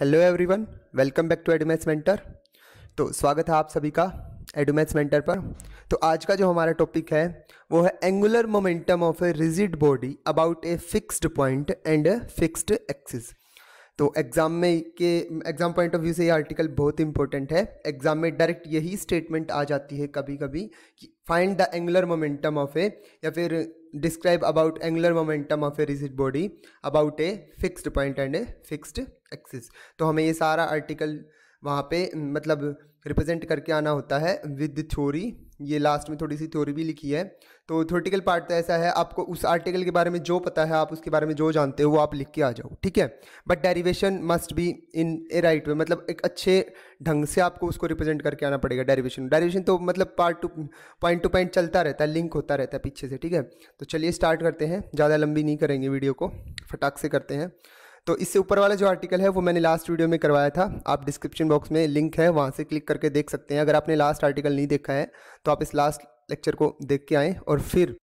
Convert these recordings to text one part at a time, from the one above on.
hello everyone welcome back to Edomaths mentor तो स्वागत है आप सभी का एडोमैथ्स मेंटर पर तो आज का जो हमारा टॉपिक है वो है angular momentum of a rigid body about a fixed point and a fixed axis तो एग्ज़ाम में के एग्ज़ाम पॉइंट ऑफ व्यू से ये आर्टिकल बहुत इंपॉर्टेंट है एग्ज़ाम में डायरेक्ट यही स्टेटमेंट आ जाती है कभी कभी कि find the angular momentum of a या फिर describe about angular momentum of a rigid body about a fixed point and a fixed axis तो हमें ये सारा आर्टिकल वहाँ पे मतलब रिप्रेजेंट करके आना होता है विद थ्योरी ये लास्ट में थोड़ी सी थ्योरी भी लिखी है तो थ्योरेटिकल पार्ट तो ऐसा है आपको उस आर्टिकल के बारे में जो पता है आप उसके बारे में जो जानते हो वो आप लिख के आ जाओ ठीक है but derivation must be in a right way मतलब एक अच्छे ढंग से आपको उसको रिप्रेजेंट करके आना पड़ेगा डेरिवेशन डेरिवेशन तो मतलब part two point to point चलता रहता है लिंक होता रहता है पीछे से ठीक है तो चलिए स्टार्ट करते हैं ज़्यादा लंबी नहीं करेंगे वीडियो को फटाक से करते हैं तो इससे ऊपर वाला जो आर्टिकल है वो मैंने लास्ट वीडियो में करवाया था आप डिस्क्रिप्शन बॉक्स में लिंक है वहाँ से क्लिक करके देख सकते हैं अगर आपने लास्ट आर्टिकल नहीं देखा है तो आप इस लास्ट लेक्चर को देख के आएँ और फिर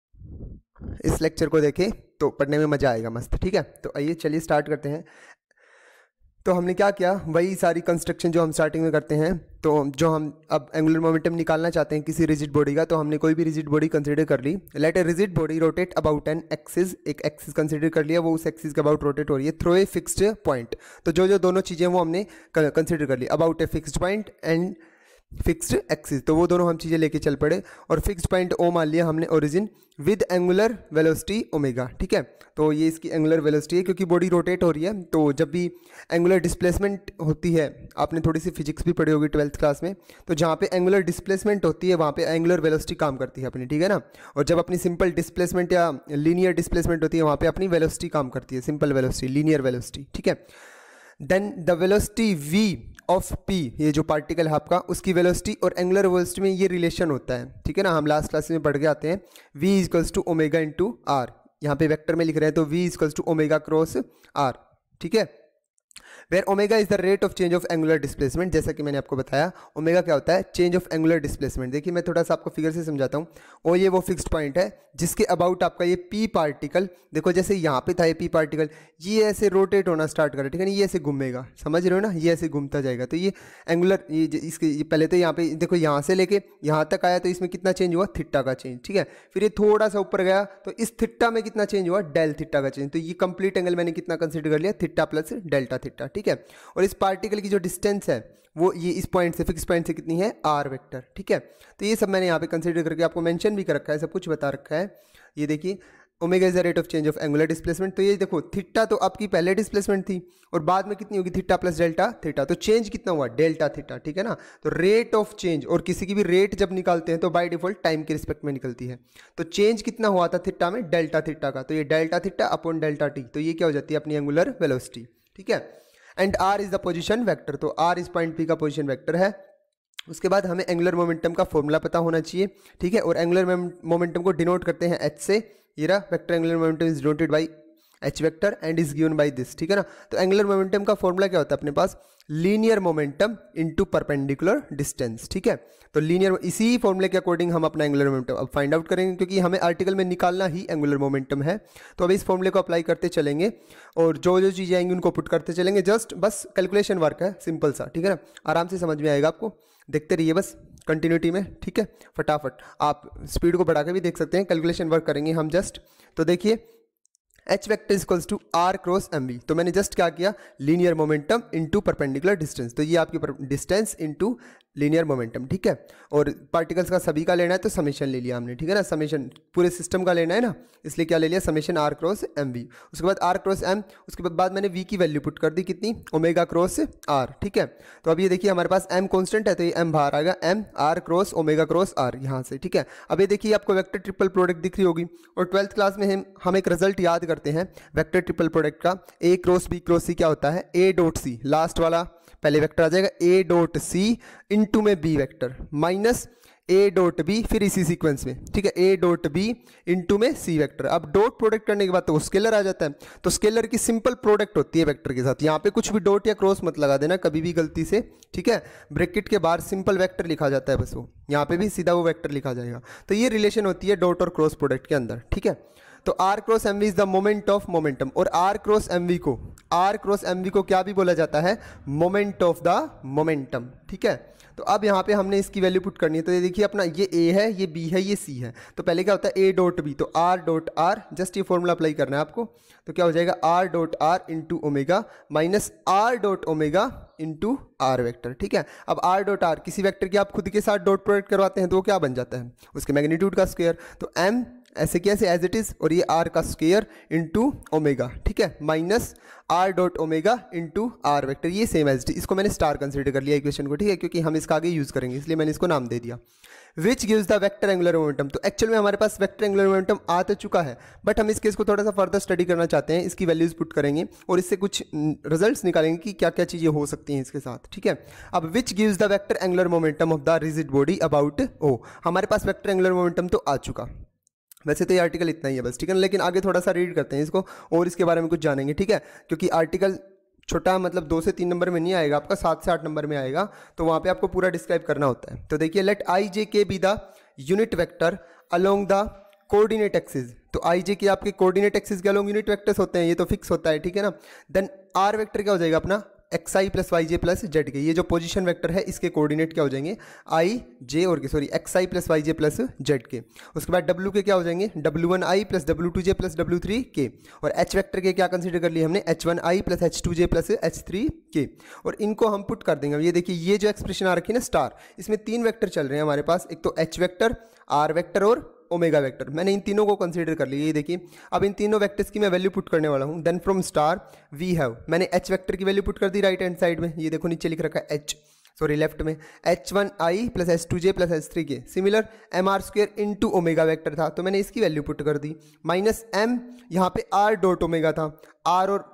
इस लेक्चर को देखें तो पढ़ने में मज़ा आएगा मस्त ठीक है तो आइए चलिए स्टार्ट करते हैं तो हमने क्या किया वही सारी कंस्ट्रक्शन जो हम स्टार्टिंग में करते हैं तो जो हम अब एंगुलर मोमेंटम निकालना चाहते हैं किसी रिजिड बॉडी का तो हमने कोई भी रिजिड बॉडी कंसिडर कर ली let a rigid body rotate about an axis एक एक्सिस कंसिडर कर लिया वो उस एक्सिस के अबाउट रोटेट हो रही है थ्रो ए फिक्स्ड पॉइंट तो जो जो दोनों चीज़ें वो हमने कंसिडर कर ली about a fixed point and fixed axis तो वो दोनों हम चीज़ें लेके चल पड़े और फिक्स्ड पॉइंट ओ मान लिया हमने origin with angular velocity omega ठीक है तो ये इसकी एंगुलर वेलोसिटी है क्योंकि बॉडी रोटेट हो रही है तो जब भी एंगुलर डिस्प्लेसमेंट होती है आपने थोड़ी सी फिजिक्स भी पढ़ी होगी ट्वेल्थ क्लास में तो जहाँ पे एंगुलर डिस्प्लेसमेंट होती है वहाँ पे एंगुलर वेलोसिटी काम करती है अपनी ठीक है ना और जब अपनी सिंपल डिस्प्लेसमेंट या लीनियर डिस्प्लेसमेंट होती है वहाँ पर अपनी वेलोसिटी काम करती है सिंपल वेलोसिटी लीनियर वेलोसिटी ठीक है then the velocity V of P ये जो पार्टिकल है आपका उसकी वेलोसिटी और एंगुलर वेलोसिटी में ये रिलेशन होता है ठीक है ना हम लास्ट क्लास में पढ़ के आते हैं V equals to omega into R यहाँ पे वेक्टर में लिख रहे हैं तो V equals to omega cross R ठीक है where omega is the rate of change of angular displacement जैसा कि मैंने आपको बताया ओमेगा क्या होता है चेंज ऑफ एंगुलर डिस्प्लेसमेंट देखिए मैं थोड़ा सा आपको फिगर से समझाता हूँ और ये वो फिक्स्ड पॉइंट है जिसके अबाउट आपका ये पी पार्टिकल देखो जैसे यहाँ पे था ये पी पार्टिकल ये ऐसे रोटेट होना स्टार्ट करा ठीक है ना ये ऐसे घूमेगा समझ रहे हो ना ये ऐसे घूमता जाएगा तो ये एंगुलर ये इसके ये पहले तो यहाँ पे देखो यहाँ से लेके यहाँ तक आया तो इसमें कितना चेंज हुआ थिट्टा का चेंज ठीक है फिर ये थोड़ा सा ऊपर गया तो इस थिट्टा में कितना चेंज हुआ डेल थिट्टा का चेंज तो ये कंप्लीट एंगल मैंने कितना कंसिडर कर लिया थिट्टा प्लस डेल्टा थिट्टा ठीक ठीक है और इस पार्टिकल की जो डिस्टेंस है वो ये इस पॉइंट से फिक्स पॉइंट से कितनी है आर वेक्टर ठीक है तो ये सब मैंने यहाँ पे कंसिडर करके आपको मेंशन भी कर रखा है सब कुछ बता रखा है ये देखिए omega is the rate of change of angular displacement तो ये देखो थिट्टा तो आपकी पहले डिस्प्लेसमेंट थी और बाद में कितनी होगी थिट्टा प्लस डेल्टा थिट्टा तो चेंज कितना हुआ डेल्टा थिट्टा ठीक है ना तो रेट ऑफ चेंज और किसी की भी रेट जब निकालते हैं तो बाई डिफॉल्ट टाइम के रिस्पेक्ट में निकलती है तो चेंज कितना हुआ था थिट्टा में डेल्टा थिट्टा का तो ये delta theta upon delta T तो ये क्या हो जाती है अपनी एंगुलर वेलोसिटी ठीक है and R is the position vector तो आर इस पॉइंट पी का पोजिशन वैक्टर है उसके बाद हमें एंगुलर मोमेंटम का फॉर्मूला पता होना चाहिए ठीक है और एंगुलर मोमेंटम को डिनोट करते हैं एच से ये रहा vector angular momentum is denoted by H vector and is given by this ठीक है ना तो एंगुलर मोमेंटम का फॉर्मूला क्या होता है अपने पास linear momentum into perpendicular distance ठीक है तो लीनियर इसी फॉर्मूले के अकॉर्डिंग हम अपना एंगुलर मोमेंटम अब फाइंड आउट करेंगे क्योंकि हमें आर्टिकल में निकालना ही एंगुलर मोमेंटम है तो अब इस फॉर्मूले को अप्लाई करते चलेंगे और जो जो चीज़ें आएंगी उनको पुट करते चलेंगे जस्ट बस कैलकुलेशन वर्क है सिंपल सा ठीक है ना आराम से समझ में आएगा आपको देखते रहिए बस कंटिन्यूटी में ठीक है फटाफट आप स्पीड को बढ़ा के भी देख सकते हैं कैलकुलेशन वर्क करेंगे हम जस्ट तो देखिए H vector equals to R cross M V तो मैंने जस्ट क्या किया linear momentum into perpendicular distance तो ये आपकी डिस्टेंस इंटू लीनियर मोमेंटम ठीक है और पार्टिकल्स का सभी का लेना है तो समीशन ले लिया हमने ठीक है ना समीशन पूरे सिस्टम का लेना है ना इसलिए क्या ले लिया summation R cross M V उसके बाद आर क्रॉस एम उसके बाद मैंने वी की वैल्यू पुट कर दी कितनी ओमेगा क्रॉस आर ठीक है तो अब ये देखिए हमारे पास एम कॉन्स्टेंट है तो ये एम बाहर आएगा M R cross omega cross R यहाँ से ठीक है अब ये देखिए आपको वैक्टर ट्रिपल प्रोडक्ट दिख रही होगी और ट्वेल्थ क्लास में हम हम एक रिजल्ट याद करते हैं वैक्टर ट्रिपल प्रोडक्ट का A cross B cross C क्या होता है ए डॉट सी लास्ट वाला पहले वेक्टर आ जाएगा ए डॉट सी इंटू में B vector minus A dot B फिर इसी सीक्वेंस में ठीक है ए डॉट बी इंटू में सी वेक्टर अब डॉट प्रोडक्ट करने के बाद तो वो स्केलर आ जाता है तो स्केलर की सिंपल प्रोडक्ट होती है वेक्टर के साथ यहाँ पे कुछ भी डॉट या क्रॉस मत लगा देना कभी भी गलती से ठीक है ब्रैकेट के बाहर सिंपल वेक्टर लिखा जाता है बस वो यहाँ पे भी सीधा वो वैक्टर लिखा जाएगा तो ये रिलेशन होती है डॉट और क्रॉस प्रोडक्ट के अंदर ठीक है तो R cross M is the moment of momentum और आर क्रॉस एम को आर क्रॉस एम को क्या भी बोला जाता है मोमेंट ऑफ द मोमेंटम ठीक है तो अब यहाँ पे हमने इसकी वैल्यू पुट करनी है तो ये देखिए अपना ये ए है ये बी है ये सी है तो पहले क्या होता है ए डॉट बी तो आर डॉट आर जस्ट ये फॉर्मूला अप्लाई करना है आपको तो क्या हो जाएगा R dot R into omega minus R dot omega into R vector ठीक है अब आर डॉट आर किसी वैक्टर की आप खुद के साथ डॉट प्रोडक्ट करवाते हैं तो वो क्या बन जाता है उसके मैग्नीट्यूड का स्क्वेयर तो एम ऐसे कैसे एज इट इज़ और ये आर का स्क्वेयर इंटू ओमेगा ठीक है minus R dot omega into R vector ये सेम एज इट इसको मैंने स्टार कंसिडर कर लिया इक्वेशन को ठीक है क्योंकि हम इसका आगे यूज़ करेंगे इसलिए मैंने इसको नाम दे दिया which gives the vector angular momentum तो एक्चुअल में हमारे पास वैक्टर एंगुलर मोमेंटम आ तो चुका है बट हम इस केस को थोड़ा सा फर्दर स्टडी करना चाहते हैं इसकी वैल्यूज़ पुट करेंगे और इससे कुछ रिजल्ट निकालेंगे कि क्या क्या चीज़ें हो सकती हैं इसके साथ ठीक है अब which gives the vector angular momentum of the rigid body about O हमारे पास वैक्टर एंगुलर मोमेंटम तो आ चुका वैसे तो ये आर्टिकल इतना ही है बस ठीक है ना लेकिन आगे थोड़ा सा रीड करते हैं इसको और इसके बारे में कुछ जानेंगे ठीक है क्योंकि आर्टिकल छोटा मतलब दो से तीन नंबर में नहीं आएगा आपका सात से आठ नंबर में आएगा तो वहाँ पे आपको पूरा डिस्क्राइब करना होता है तो देखिए late I J K be the unit vector along the coordinate axis तो आई जे के आपके कोऑर्डिनेट एक्सिस के अलोंग यूनिट वैक्टर्स होते हैं ये तो फिक्स होता है ठीक है ना देन आर वैक्टर क्या हो जाएगा अपना X I plus Y J plus Z K ये जो पोजिशन वैक्टर है इसके कोऑर्डिनेट क्या हो जाएंगे आई जे और K sorry X I plus Y J plus Z K उसके बाद डब्ल्यू के क्या हो जाएंगे W one I plus W two J plus W three K और एच वैक्टर के क्या कंसिडर कर लिया हमने H one I plus H two J plus H three K और इनको हम पुट कर देंगे ये देखिए ये जो एक्सप्रेशन आ रखी है ना स्टार इसमें तीन वैक्टर चल रहे हैं हमारे पास एक तो एच वैक्टर आर वैक्टर और ओमेगा वेक्टर मैंने इन तीनों को कंसीडर कर लिया ये देखिए अब इन तीनों वेक्टर्स की मैं वैल्यू पुट करने वाला हूँ then from star we have मैंने एच वेक्टर की वैल्यू पुट कर दी राइट हैंड साइड में ये देखो नीचे लिख रखा है एच सॉरी लेफ्ट में H one I plus H two J plus H three K similar M R square into omega vector था तो मैंने इसकी वैल्यू पुट कर दी माइनस एम यहाँ पे आर डॉट ओमेगा था आर और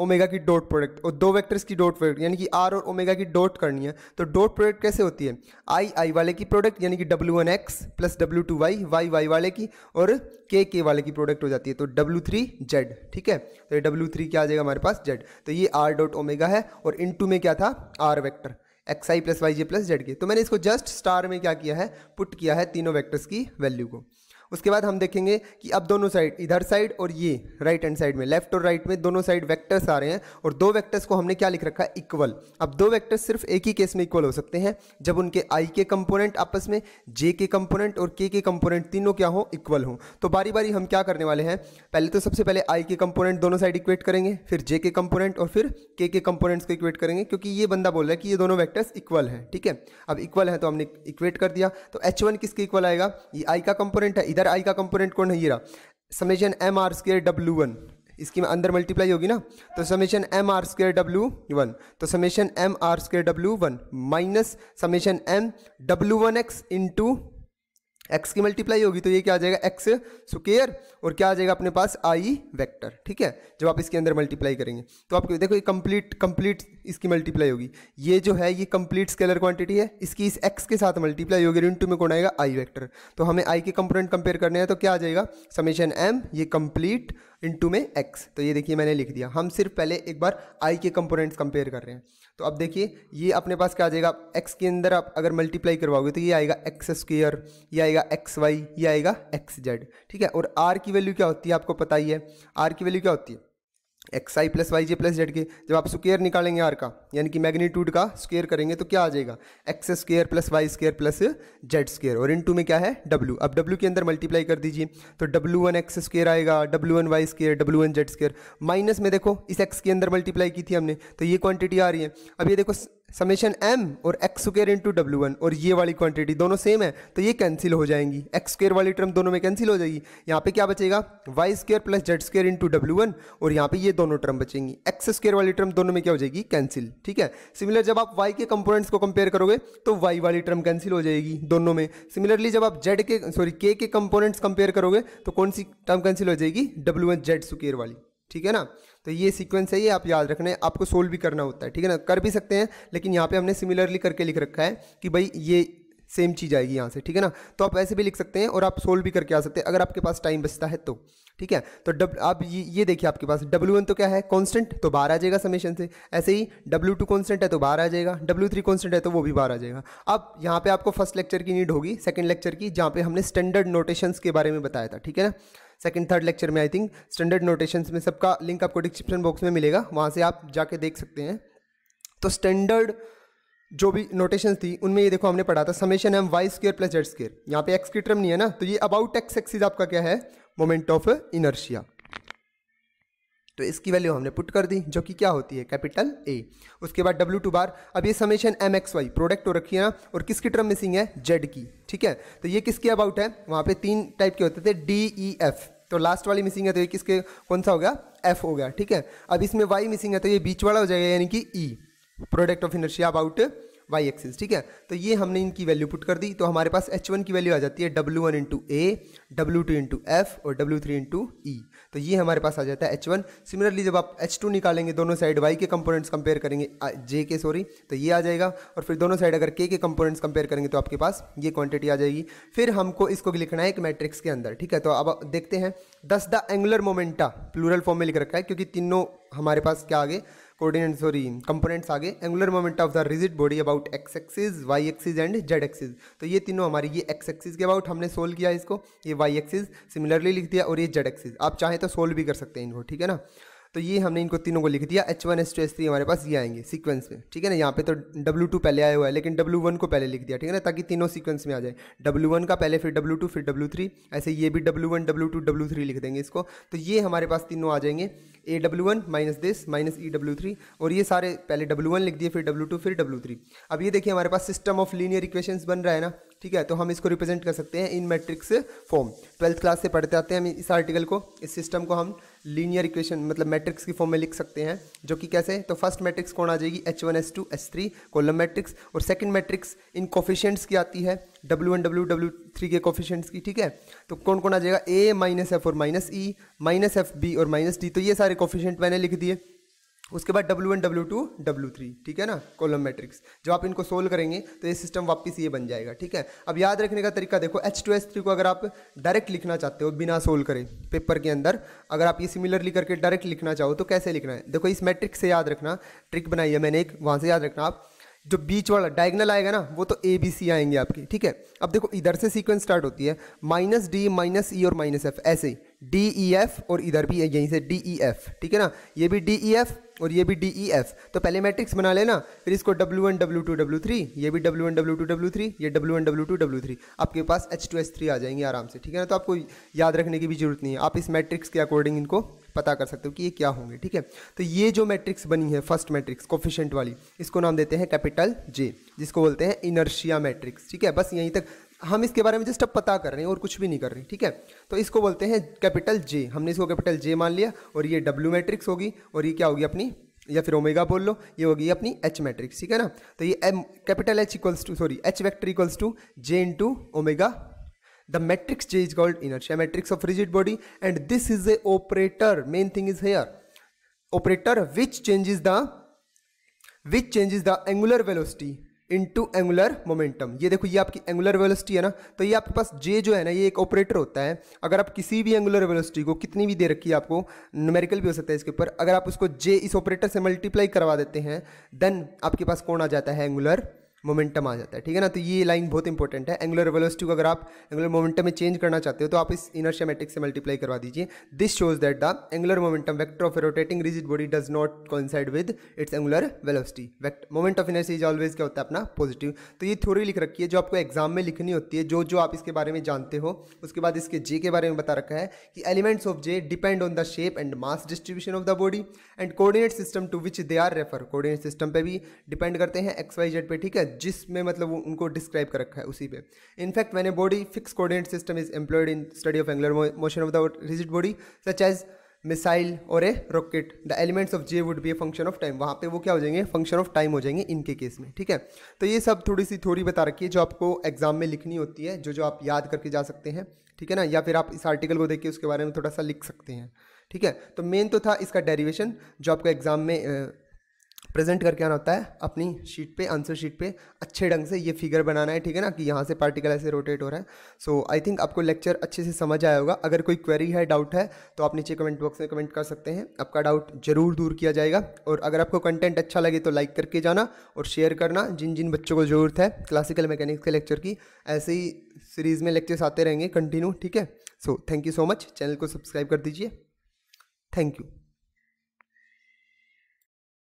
ओमेगा की डॉट प्रोडक्ट और दो वेक्टर्स की डॉट प्रोडक्ट यानी कि आर और ओमेगा की डॉट करनी है तो डॉट प्रोडक्ट कैसे होती है आई आई वाले की प्रोडक्ट यानी कि W one X plus W two Y Y Y वाले की और के के वाले की प्रोडक्ट हो जाती है तो डब्ल्यू थ्री जेड ठीक है तो ये डब्ल्यू थ्री क्या आ जाएगा हमारे पास जेड तो ये आर डॉट ओमेगा है और इन टू में क्या था R vector X I plus Y J plus Z K तो मैंने इसको जस्ट स्टार में क्या किया है पुट किया है तीनों वैक्टर्स की वैल्यू को उसके बाद हम देखेंगे कि अब दोनों साइड इधर साइड और ये राइट हैंड साइड में लेफ्ट और राइट में दोनों साइड वेक्टर्स आ रहे हैं और दो वेक्टर्स को हमने क्या लिख रखा है इक्वल अब दो वेक्टर्स सिर्फ एक ही केस में इक्वल हो सकते हैं जब उनके आई के कंपोनेंट आपस में जे के कंपोनेंट और के के कंपोनेंट तीनों क्या हो इक्वल हो तो बारी बारी हम क्या करने वाले हैं पहले तो सबसे पहले आई के कंपोनेंट दोनों साइड इक्वेट करेंगे फिर जे के कंपोनेंट और फिर के के कंपोनेंट्स को इक्वेट करेंगे क्योंकि ये बंदा बोल रहा है कि ये दोनों वेक्टर्स इक्वल है ठीक है अब इक्वल है तो हमने इक्वेट कर दिया तो एच किसके इक्वल आएगा ये आई का कंपोनेंट है इधर आई का कंपोनेंट कौन है ये रहा summation M R square W one इसकी में अंदर मल्टीप्लाई होगी ना तो summation M R square W one तो summation M R square W one minus summation M W one X into X की मल्टीप्लाई होगी तो ये क्या आ जाएगा एक्स स्क्र और क्या आ जाएगा अपने पास आई वेक्टर ठीक है जब आप इसके अंदर मल्टीप्लाई करेंगे तो आप देखो ये कंप्लीट कंप्लीट इसकी मल्टीप्लाई होगी ये जो है ये कंप्लीट स्केलर क्वांटिटी है इसकी इस एक्स के साथ मल्टीप्लाई होगी इंटू में कौन आएगा आई वेक्टर तो हमें आई के कंपोनेंट कंपेयर करने हैं तो क्या आ जाएगा समेशन एम ये कंप्लीट इंटू में एक्स तो ये देखिए मैंने लिख दिया हम सिर्फ पहले एक बार आई के कंपोनेंट्स कंपेयर कर रहे हैं तो अब देखिए ये अपने पास क्या आ जाएगा एक्स के अंदर आप अगर मल्टीप्लाई करवाओगे तो ये आएगा एक्स स्क्र ये आएगा एक्स वाई ये आएगा एक्स जेड ठीक है और आर की वैल्यू क्या होती है आपको पता ही है आर की वैल्यू क्या होती है X I plus Y J plus Z K जब आप स्क्वेयर निकालेंगे आर का यानी कि मैग्नीट्यूड का स्क्वेयर करेंगे तो क्या आ जाएगा X square plus Y square plus Z square और इन टू में क्या है डब्ल्यू अब डब्ल्यू के अंदर मल्टीप्लाई कर दीजिए तो डब्ल्यू वन एक्स स्क्वेयर आएगा W one Y square W one Z square minus में देखो इस एक्स के अंदर मल्टीप्लाई की थी हमने तो ये क्वांटिटी आ रही है अब ये देखो समेशन m और X square into W one और ये वाली क्वांटिटी दोनों सेम है तो ये कैंसिल हो जाएंगी एक्स स्क्र वाली टर्म दोनों में कैंसिल हो जाएगी यहाँ पे क्या बचेगा Y square plus Z square into W one और यहाँ पे ये दोनों टर्म बचेंगी एक्स स्क्र वाली टर्म दोनों में क्या हो जाएगी कैंसिल ठीक है सिमिलर जब आप वाई के कंपोनेंट्स को कंपेयर करोगे तो वाई वाली टर्म कैंसिल हो जाएगी दोनों में सिमिलरली जब आप जेड के सॉरी के के कंपोनेंट्स कंपेयर करोगे तो कौन सी टर्म कैंसिल हो जाएगी डब्ल्यू वन जेड स्क्र वाली ठीक है ना तो ये सीक्वेंस है ये आप याद रखना है आपको सोल्व भी करना होता है ठीक है ना कर भी सकते हैं लेकिन यहाँ पे हमने सिमिलरली करके लिख रखा है कि भाई ये सेम चीज़ आएगी यहाँ से ठीक है ना तो आप ऐसे भी लिख सकते हैं और आप सोल्व भी करके आ सकते हैं अगर आपके पास टाइम बचता है तो ठीक है तो डब आप ये, ये देखिए आपके पास डब्ल्यू वन तो क्या है कांस्टेंट तो बाहर आ जाएगा समेशन से ऐसे ही डब्ल्यू टू कॉन्स्टेंट है तो बाहर आ जाएगा डब्ल्यू थ्री है तो वो भी बाहर आ जाएगा अब यहाँ पे आपको फर्स्ट लेक्चर की नीड होगी सेकेंड लेक्चर की जहाँ पे हमने स्टैंडर्ड नोटेशंस के बारे में बताया था ठीक है ना सेकंड थर्ड लेक्चर में आई थिंक स्टैंडर्ड नोटेशन में सबका लिंक आपको डिस्क्रिप्शन बॉक्स में मिलेगा वहाँ से आप जाके देख सकते हैं तो स्टैंडर्ड जो भी नोटेशन थी उनमें ये देखो हमने पढ़ा था summation m y square plus z square यहाँ पे एक्स की टर्म नहीं है ना तो ये अबाउट एक्स एक्सिस आपका क्या है मोमेंट ऑफ इनर्शिया तो इसकी वैल्यू हमने पुट कर दी जो कि क्या होती है कैपिटल ए उसके बाद डब्ल्यू टू बार अब ये summation m x y product तो रखिए ना और किसकी टर्म मिसिंग है जेड की ठीक है तो ये किसके अबाउट है वहाँ पे तीन टाइप के होते थे डी ई एफ तो लास्ट वाली मिसिंग है तो ये किसके कौन सा हो गया एफ हो गया ठीक है अब इसमें वाई मिसिंग है तो ये बीच वाला हो जाएगा यानी कि E product of inertia about y axis ठीक है तो ये हमने इनकी वैल्यू पुट कर दी तो हमारे पास एच वन की वैल्यू आ जाती है W one into A W two into F और डब्ल्यू थ्री इंटू ई तो ये हमारे पास आ जाता है एच वन सिमिलरली जब आप एच टू निकालेंगे दोनों साइड वाई के कंपोनेंट्स कंपेयर करेंगे जे के सॉरी तो ये आ जाएगा और फिर दोनों साइड अगर के के कंपोनेंट्स कंपेयर करेंगे तो आपके पास ये क्वांटिटी आ जाएगी फिर हमको इसको लिखना है एक मैट्रिक्स के अंदर ठीक है तो अब देखते हैं दस the angular momenta plural form में लिख रखा है क्योंकि तीनों हमारे पास क्या आगे कोऑर्डिनेट्स सॉरी कंपोनेंट्स आगे angular moment of the rigid body about x axis y axis and z axis तो ये तीनों हमारी ये एक्स एक्सिस के अबाउट हमने सोल्व किया इसको ये वाई एक्सिस सिमिलरली लिख दिया और ये जेड एक्सिस आप चाहें तो सोल्व भी कर सकते हैं इनको ठीक है ना तो ये हमने इनको तीनों को लिख दिया h one S two S three हमारे पास ये आएंगे सीक्वेंस में ठीक है ना यहाँ पे तो डब्ल्यू टू पहले आया हुआ है लेकिन डब्ल्यू वन को पहले लिख दिया ठीक है ना ताकि तीनों सीक्वेंस में आ जाए डब्ल्यू वन का पहले फिर डब्ल्यू टू फिर डब्ल्यू थ्री ऐसे ये भी W one W two W three लिख देंगे इसको तो ये हमारे पास तीनों आ जाएंगे A W one minus this minus E W three और ये सारे पहले डब्ल्यू वन लिख दिए फिर डब्ल्यू टू फिर डब्ल्यू थ्री अब ये देखिए हमारे पास सिस्टम ऑफ लीनियर इक्वेशंस बन रहा है ना ठीक है तो हम इसको रिप्रेजेंट कर सकते हैं in matrix form twelfth class से पढ़ते आते हैं हम इस आर्टिकल को इस सिस्टम को हम लीनियर इक्वेशन मतलब मैट्रिक्स की फॉर्म में लिख सकते हैं जो कि कैसे तो फर्स्ट मैट्रिक्स कौन आ जाएगी H one S two S three column matrix और सेकंड मैट्रिक्स इन कोफिशेंट्स की आती है W one W W three के कोफिशेंट्स की ठीक है तो कौन कौन आ जाएगा ए माइनस एफ और minus E minus F B और माइनस डी तो ये सारे कोफिशेंट मैंने लिख दिए उसके बाद W1, W2, W3 ठीक है ना कॉलम मैट्रिक्स जब आप इनको सोल्व करेंगे तो ये सिस्टम वापस ये बन जाएगा ठीक है अब याद रखने का तरीका देखो H2S3 को अगर आप डायरेक्ट लिखना चाहते हो बिना सोल्व करें पेपर के अंदर अगर आप ये सिमिलरली करके डायरेक्ट लिखना चाहो तो कैसे लिखना है देखो इस मैट्रिक से याद रखना ट्रिक बनाई है मैंने एक वहाँ से याद रखना आप जो बीच वाला डायगनल आएगा ना वो तो ए बी सी आएंगे आपके ठीक है अब देखो इधर से सीक्वेंस स्टार्ट होती है माइनस डी माइनस ई और माइनस एफ ऐसे ही डी ई एफ और इधर भी यहीं से डी ई एफ ठीक है ना ये भी डी ई एफ और ये भी डी ई एफ तो पहले मैट्रिक्स बना लेना फिर इसको W one W two W three ये भी W one W two W three ये W one W two W three आपके पास एच टू एच थ्री आ जाएंगे आराम से ठीक है ना तो आपको याद रखने की भी जरूरत नहीं है आप इस मैट्रिक्स के अकॉर्डिंग इनको पता कर सकते हो कि ये क्या होंगे ठीक है तो ये जो मैट्रिक्स बनी है फर्स्ट मैट्रिक्स कोफिशेंट वाली इसको नाम देते हैं कैपिटल जे जिसको बोलते हैं इनर्शिया मैट्रिक्स ठीक है बस यहीं तक हम इसके बारे में जस्ट अब पता कर रहे हैं और कुछ भी नहीं कर रहे ठीक है तो इसको बोलते हैं कैपिटल जे हमने इसको कैपिटल जे मान लिया और ये डब्ल्यू मैट्रिक्स होगी और ये क्या होगी अपनी या फिर ओमेगा बोल लो ये होगी अपनी एच मैट्रिक्स ठीक है ना तो ये m capital h equals to sorry h vector equals to J to omega the matrix J is called inertia matrix of rigid body and this is a operator main thing is here change is the which change is the angular velocity into angular momentum ये देखो ये आपकी angular velocity है ना तो ये आपके पास जे जो है ना ये एक ऑपरेटर होता है अगर आप किसी भी एंगुलर वेलोसिटी को कितनी भी दे रखी है आपको न्यूमेरिकल भी हो सकता है इसके ऊपर अगर आप उसको जे इस ऑपरेटर से मल्टीप्लाई करवा देते हैं देन आपके पास कौन आ जाता है एंगुलर मोमेंटम आ जाता है ठीक है ना तो ये लाइन बहुत इंपॉर्टेंट है एंगुलर वेलोसिटी को अगर आप एंगुलर मोमेंटम में चेंज करना चाहते हो तो आप इस इनर्शिया मैट्रिक्स से मल्टीप्लाई करवा दीजिए this shows that the angular momentum vector of rotating rigid body does not coincide with its angular velocity moment of inertia is always क्या होता है अपना पॉजिटिव तो ये थ्योरी लिख रखी है जो आपको एग्जाम में लिखनी होती है जो जो आप इसके बारे में जानते हो उसके बाद इसके जे के बारे में बता रखा है कि elements of J depend on the shape and mass distribution of the body and coordinate system to which they are refer coordinate system पे भी डिपेंड करते हैं एक्स वाई जेड पे ठीक है जिसमें मतलब उनको डिस्क्राइब कर रखा है उसी पे इनफैक्ट मैंने body fix coordinate system is employed in study of angular motion of the rigid body such as missile or a rocket the elements of J would be a function of time वहाँ पे वो क्या हो जाएंगे function of time हो जाएंगे इनके case में ठीक है तो ये सब थोड़ी सी थोड़ी बता रखी है जो आपको एग्जाम में लिखनी होती है जो जो आप याद करके जा सकते हैं ठीक है ना या फिर आप इस आर्टिकल को देख के उसके बारे में थोड़ा सा लिख सकते हैं ठीक है तो मेन तो था इसका डेरिवेशन जो आपको एग्जाम में प्रेजेंट करके आना होता है अपनी शीट पे आंसर शीट पे अच्छे ढंग से ये फिगर बनाना है ठीक है ना कि यहाँ से पार्टिकल ऐसे रोटेट हो रहा है सो आई थिंक आपको लेक्चर अच्छे से समझ आया होगा अगर कोई क्वेरी है डाउट है तो आप नीचे कमेंट बॉक्स में कमेंट कर सकते हैं आपका डाउट जरूर दूर किया जाएगा और अगर आपको कंटेंट अच्छा लगे तो लाइक करके जाना और शेयर करना जिन जिन बच्चों को ज़रूरत है क्लासिकल मैकेनिक्स के लेक्चर की ऐसे ही सीरीज़ में लेक्चर्स आते रहेंगे कंटिन्यू ठीक है so thank you so much channel को सब्सक्राइब कर दीजिए थैंक यू